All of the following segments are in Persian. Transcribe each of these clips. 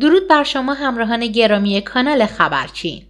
درود بر شما همراهان گرامی کانال خبرچین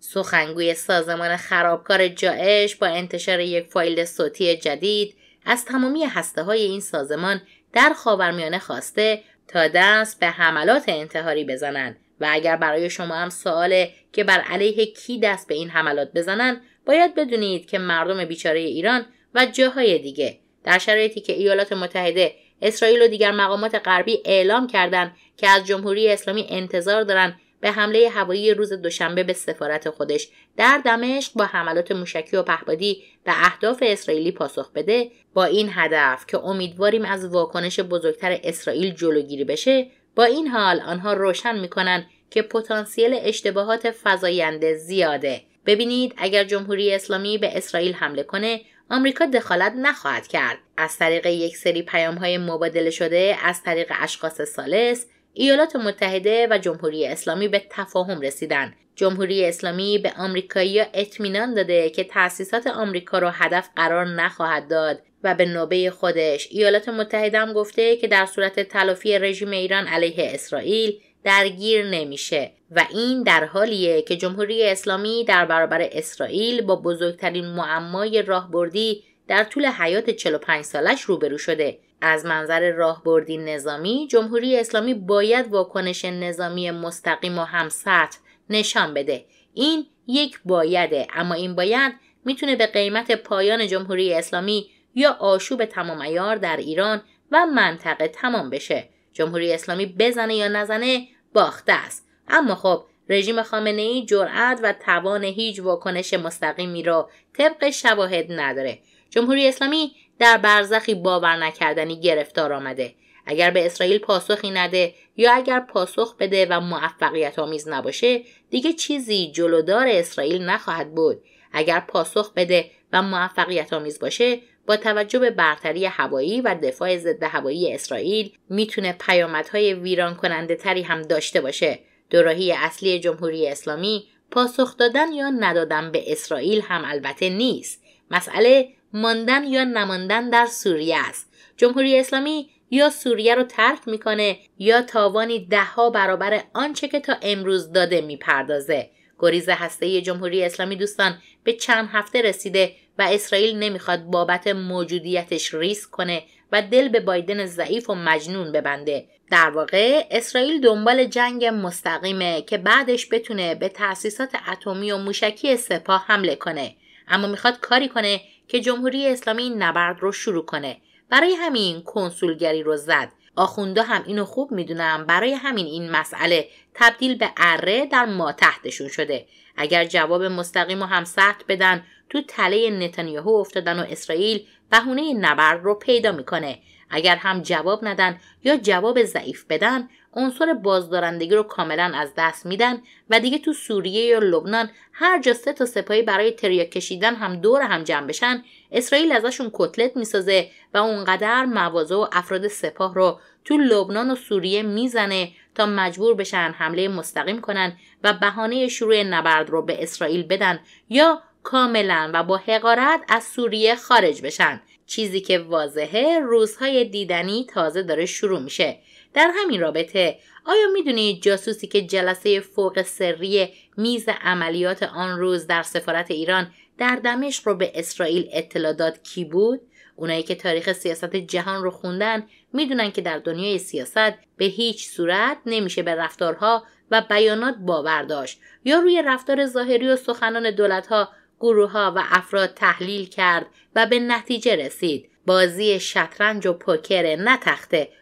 سخنگوی سازمان خرابکار جائش با انتشار یک فایل صوتی جدید از تمامی هسته های این سازمان در خاورمیانه خواسته تا دست به حملات انتحاری بزنند و اگر برای شما هم سواله که بر علیه کی دست به این حملات بزنند باید بدونید که مردم بیچاره ایران و جاهای دیگه در شرایطی که ایالات متحده اسرائیل و دیگر مقامات غربی اعلام کردند که از جمهوری اسلامی انتظار دارند به حمله هوایی روز دوشنبه به سفارت خودش در دمشق با حملات موشکی و پهپادی به اهداف اسرائیلی پاسخ بده با این هدف که امیدواریم از واکنش بزرگتر اسرائیل جلوگیری بشه با این حال آنها روشن میکنند که پتانسیل اشتباهات فزاینده زیاده ببینید اگر جمهوری اسلامی به اسرائیل حمله کنه آمریکا دخالت نخواهد کرد از طریق یک سری پیام های مبادله شده از طریق اشخاص سالس ایالات متحده و جمهوری اسلامی به تفاهم رسیدن جمهوری اسلامی به آمریکایی‌ها اطمینان داده که تأسیسات آمریکا را هدف قرار نخواهد داد و به نوبه خودش ایالات متحده هم گفته که در صورت تلافی رژیم ایران علیه اسرائیل درگیر نمیشه و این در حالیه که جمهوری اسلامی در برابر اسرائیل با بزرگترین معمای راهبردی در طول حیات 45 سالش روبرو شده از منظر راهبردی نظامی جمهوری اسلامی باید واکنش نظامی مستقیم و همسطح نشان بده این یک بایده اما این باید میتونه به قیمت پایان جمهوری اسلامی یا آشوب تمام ایار در ایران و منطقه تمام بشه جمهوری اسلامی بزنه یا نزنه باخته است اما خب رژیم خامنه ای جرأت و توان هیچ واکنش مستقیمی را طبق شواهد نداره جمهوری اسلامی در برزخی باور نکردنی گرفتار آمده اگر به اسرائیل پاسخی نده یا اگر پاسخ بده و موفقیت آمیز نباشه دیگه چیزی جلودار اسرائیل نخواهد بود اگر پاسخ بده و موفقیت آمیز باشه با توجه به برتری هوایی و دفاع ضد هوایی اسرائیل میتونه پیامدهای ویران کننده تری هم داشته باشه دوراهی اصلی جمهوری اسلامی پاسخ دادن یا ندادن به اسرائیل هم البته نیست مسئله ماندن یا نماندن در سوریه است جمهوری اسلامی یا سوریه رو ترک میکنه یا تاوانی دهها برابر آنچه که تا امروز داده میپردازه گریز هسته جمهوری اسلامی دوستان به چند هفته رسیده و اسرائیل نمیخواد بابت موجودیتش ریسک کنه و دل به بایدن ضعیف و مجنون ببنده در واقع اسرائیل دنبال جنگ مستقیمه که بعدش بتونه به تأسیسات اتمی و موشکی سپاه حمله کنه اما میخواد کاری کنه که جمهوری اسلامی نبرد رو شروع کنه برای همین کنسولگری رو زد آخونده هم اینو خوب میدونم برای همین این مسئله تبدیل به اره در ما تحتشون شده اگر جواب مستقیم و هم سخت بدن تو تله نتانیاهو افتادن و اسرائیل بهونه نبرد رو پیدا میکنه اگر هم جواب ندن یا جواب ضعیف بدن عنصر بازدارندگی رو کاملا از دست میدن و دیگه تو سوریه یا لبنان هر جا سه تا سپاهی برای تریا کشیدن هم دور هم جمع بشن اسرائیل ازشون کتلت میسازه و اونقدر مواضع و افراد سپاه رو تو لبنان و سوریه میزنه تا مجبور بشن حمله مستقیم کنن و بهانه شروع نبرد رو به اسرائیل بدن یا کاملا و با حقارت از سوریه خارج بشن چیزی که واضحه روزهای دیدنی تازه داره شروع میشه در همین رابطه آیا میدونید جاسوسی که جلسه فوق سری میز عملیات آن روز در سفارت ایران در دمشق رو به اسرائیل اطلاع داد کی بود اونایی که تاریخ سیاست جهان رو خوندن میدونن که در دنیای سیاست به هیچ صورت نمیشه به رفتارها و بیانات باور داشت یا روی رفتار ظاهری و سخنان دولتها گروه ها و افراد تحلیل کرد و به نتیجه رسید بازی شطرنج و پوکر نه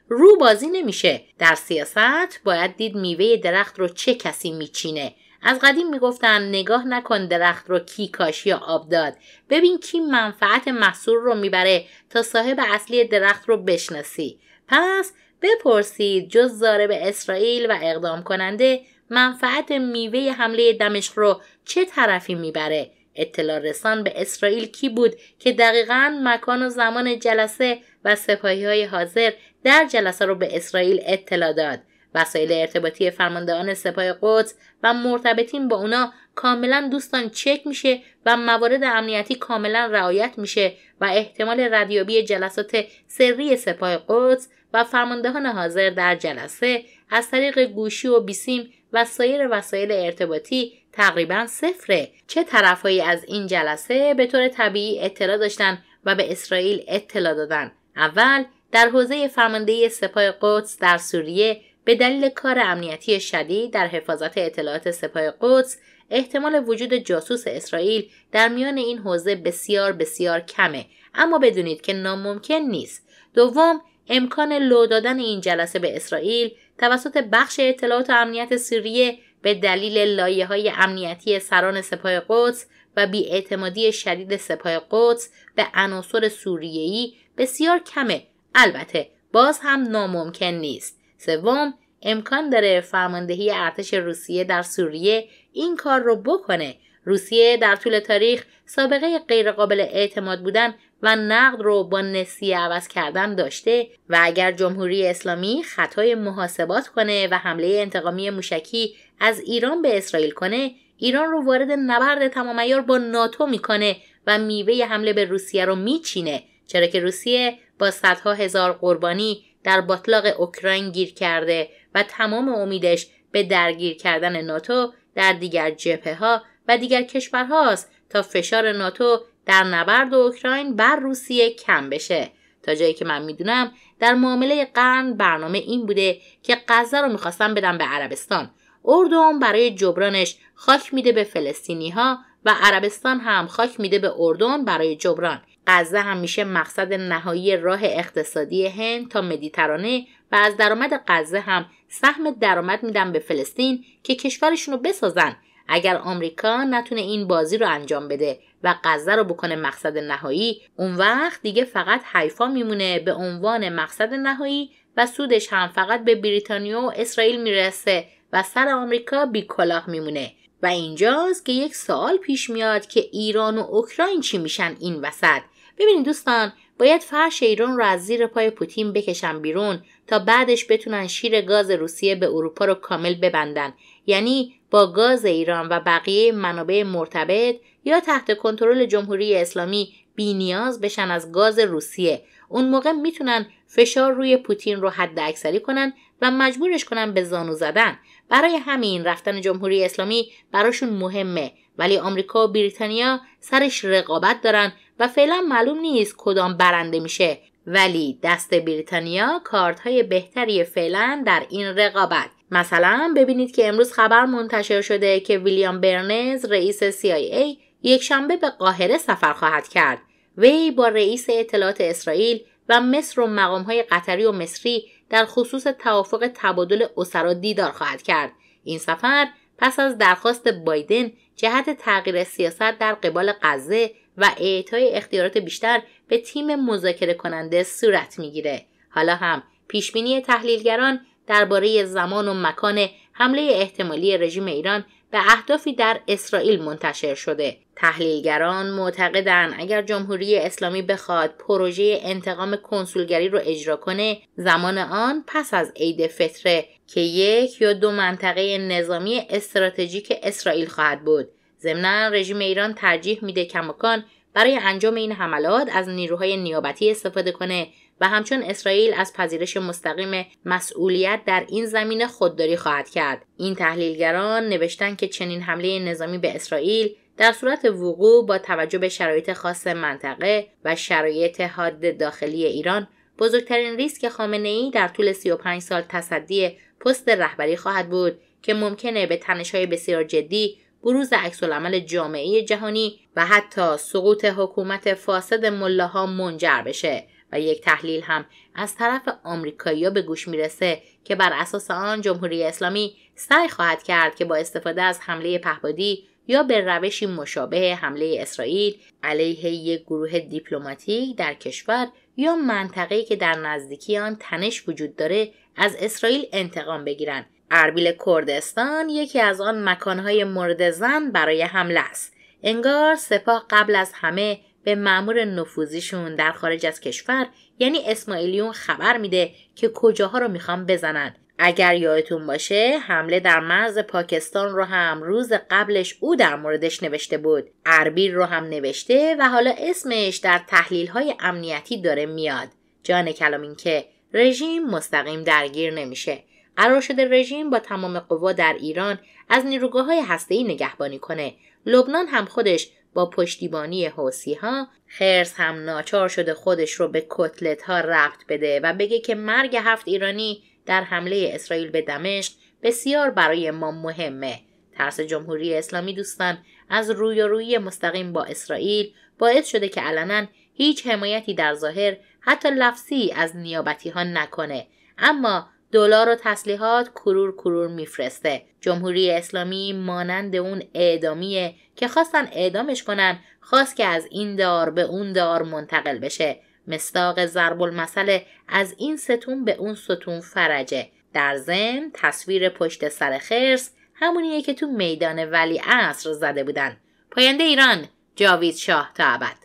رو بازی نمیشه در سیاست باید دید میوه درخت رو چه کسی میچینه از قدیم میگفتن نگاه نکن درخت رو کی کاش یا آب داد ببین کی منفعت محصول رو میبره تا صاحب اصلی درخت رو بشناسی پس بپرسید جز به اسرائیل و اقدام کننده منفعت میوه حمله دمشق رو چه طرفی میبره اطلاع رسان به اسرائیل کی بود که دقیقا مکان و زمان جلسه و سپاهی های حاضر در جلسه رو به اسرائیل اطلاع داد وسایل ارتباطی فرماندهان سپاه قدس و مرتبطین با اونا کاملا دوستان چک میشه و موارد امنیتی کاملا رعایت میشه و احتمال ردیابی جلسات سری سپاه قدس و فرماندهان حاضر در جلسه از طریق گوشی و بیسیم و سایر وسایل ارتباطی تقریبا صفره چه طرفهایی از این جلسه به طور طبیعی اطلاع داشتند و به اسرائیل اطلاع دادن. اول در حوزه فرماندهی سپاه قدس در سوریه به دلیل کار امنیتی شدید در حفاظت اطلاعات سپاه قدس احتمال وجود جاسوس اسرائیل در میان این حوزه بسیار بسیار کمه اما بدونید که ناممکن نیست دوم امکان لو دادن این جلسه به اسرائیل توسط بخش اطلاعات و امنیت سوریه به دلیل لایه های امنیتی سران سپاه قدس و بیاعتمادی شدید سپاه قدس به عناصر سوریه‌ای بسیار کمه البته باز هم ناممکن نیست سوم امکان داره فرماندهی ارتش روسیه در سوریه این کار رو بکنه روسیه در طول تاریخ سابقه غیرقابل اعتماد بودن و نقد رو با نسیه عوض کردن داشته و اگر جمهوری اسلامی خطای محاسبات کنه و حمله انتقامی موشکی از ایران به اسرائیل کنه ایران رو وارد نبرد تمامیار با ناتو میکنه و میوه حمله به روسیه رو میچینه چرا که روسیه با صدها هزار قربانی در باطلاق اوکراین گیر کرده و تمام امیدش به درگیر کردن ناتو در دیگر جبهه ها و دیگر کشورهاست تا فشار ناتو در نبرد اوکراین بر روسیه کم بشه تا جایی که من میدونم در معامله قرن برنامه این بوده که غزه رو میخواستم بدم به عربستان اردن برای جبرانش خاک میده به فلسطینی ها و عربستان هم خاک میده به اردن برای جبران غزه هم میشه مقصد نهایی راه اقتصادی هند تا مدیترانه و از درآمد غزه هم سهم درآمد میدن به فلسطین که کشورشون رو بسازن اگر آمریکا نتونه این بازی رو انجام بده و غزه رو بکنه مقصد نهایی اون وقت دیگه فقط حیفا میمونه به عنوان مقصد نهایی و سودش هم فقط به بریتانیا و اسرائیل میرسه و سر آمریکا کلاه میمونه و اینجاست که یک سوال پیش میاد که ایران و اوکراین چی میشن این وسط ببینید دوستان باید فرش ایران رو از زیر پای پوتین بکشن بیرون تا بعدش بتونن شیر گاز روسیه به اروپا رو کامل ببندن یعنی با گاز ایران و بقیه منابع مرتبط یا تحت کنترل جمهوری اسلامی بی نیاز بشن از گاز روسیه اون موقع میتونن فشار روی پوتین رو حد اکثری کنن و مجبورش کنن به زانو زدن برای همین رفتن جمهوری اسلامی براشون مهمه ولی آمریکا و بریتانیا سرش رقابت دارن و فعلا معلوم نیست کدام برنده میشه ولی دست بریتانیا کارتهای بهتری فعلا در این رقابت مثلا ببینید که امروز خبر منتشر شده که ویلیام برنز رئیس CIA یک شنبه به قاهره سفر خواهد کرد وی با رئیس اطلاعات اسرائیل و مصر و های قطری و مصری در خصوص توافق تبادل اسرا دیدار خواهد کرد این سفر پس از درخواست بایدن جهت تغییر سیاست در قبال غزه و اعطای اختیارات بیشتر به تیم مذاکره کننده صورت میگیره حالا هم پیشبینی تحلیلگران درباره زمان و مکان حمله احتمالی رژیم ایران به اهدافی در اسرائیل منتشر شده تحلیلگران معتقدند اگر جمهوری اسلامی بخواد پروژه انتقام کنسولگری رو اجرا کنه زمان آن پس از عید فطره که یک یا دو منطقه نظامی استراتژیک اسرائیل خواهد بود ضمنا رژیم ایران ترجیح میده کمکان برای انجام این حملات از نیروهای نیابتی استفاده کنه و همچون اسرائیل از پذیرش مستقیم مسئولیت در این زمینه خودداری خواهد کرد این تحلیلگران نوشتند که چنین حمله نظامی به اسرائیل در صورت وقوع با توجه به شرایط خاص منطقه و شرایط حاد داخلی ایران بزرگترین ریسک خامنه ای در طول 35 سال تصدی پست رهبری خواهد بود که ممکنه به تنش‌های بسیار جدی بروز عکسالعمل جامعه جهانی و حتی سقوط حکومت فاسد ملاها منجر بشه و یک تحلیل هم از طرف آمریکایی‌ها به گوش میرسه که بر اساس آن جمهوری اسلامی سعی خواهد کرد که با استفاده از حمله پهپادی یا به روشی مشابه حمله اسرائیل علیه یک گروه دیپلماتیک در کشور یا منطقه‌ای که در نزدیکی آن تنش وجود داره از اسرائیل انتقام بگیرند اربیل کردستان یکی از آن مکانهای مورد زن برای حمله است انگار سپاه قبل از همه به مامور نفوذیشون در خارج از کشور یعنی اسماعیلیون خبر میده که کجاها رو میخوان بزنن اگر یادتون باشه حمله در مرز پاکستان رو هم روز قبلش او در موردش نوشته بود اربیل رو هم نوشته و حالا اسمش در تحلیل های امنیتی داره میاد جان کلام این که رژیم مستقیم درگیر نمیشه قرار شده رژیم با تمام قوا در ایران از نیروگاه های ای نگهبانی کنه لبنان هم خودش با پشتیبانی حوسی ها خرس هم ناچار شده خودش رو به کتلت ها رفت بده و بگه که مرگ هفت ایرانی در حمله اسرائیل به دمشق بسیار برای ما مهمه ترس جمهوری اسلامی دوستان از روی روی مستقیم با اسرائیل باعث شده که علنا هیچ حمایتی در ظاهر حتی لفظی از نیابتی ها نکنه اما دلار و تسلیحات کرور کرور میفرسته جمهوری اسلامی مانند اون اعدامیه که خواستن اعدامش کنن خواست که از این دار به اون دار منتقل بشه مستاق ضرب المسله از این ستون به اون ستون فرجه در زن تصویر پشت سر خرس همونیه که تو میدان ولی عصر زده بودن پاینده ایران جاوید شاه تا ابد